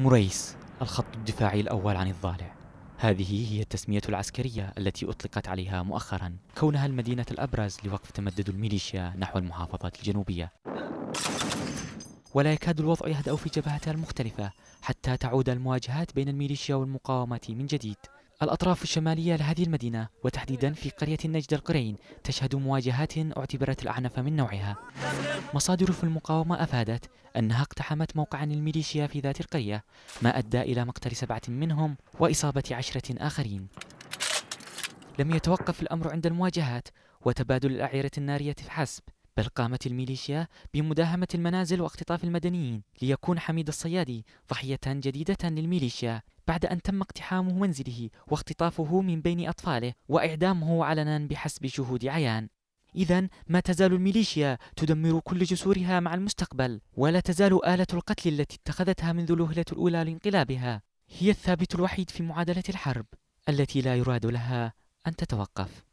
مريس الخط الدفاعي الأول عن الضالع هذه هي التسمية العسكرية التي أطلقت عليها مؤخرا كونها المدينة الأبرز لوقف تمدد الميليشيا نحو المحافظات الجنوبية ولا يكاد الوضع يهدأ في جبهتها المختلفة حتى تعود المواجهات بين الميليشيا والمقاومة من جديد الأطراف الشمالية لهذه المدينة وتحديدا في قرية النجد القرين تشهد مواجهات اعتبرت الأعنف من نوعها مصادر في المقاومة أفادت أنها اقتحمت موقعا الميليشيا في ذات القرية ما أدى إلى مقتل سبعة منهم وإصابة عشرة آخرين لم يتوقف الأمر عند المواجهات وتبادل الأعيرة النارية فحسب بل قامت الميليشيا بمداهمة المنازل واختطاف المدنيين ليكون حميد الصيادي ضحية جديدة للميليشيا بعد أن تم اقتحامه منزله واختطافه من بين أطفاله وإعدامه علنا بحسب شهود عيان إذا ما تزال الميليشيا تدمر كل جسورها مع المستقبل ولا تزال آلة القتل التي اتخذتها منذ الوهلة الأولى لانقلابها هي الثابت الوحيد في معادلة الحرب التي لا يراد لها أن تتوقف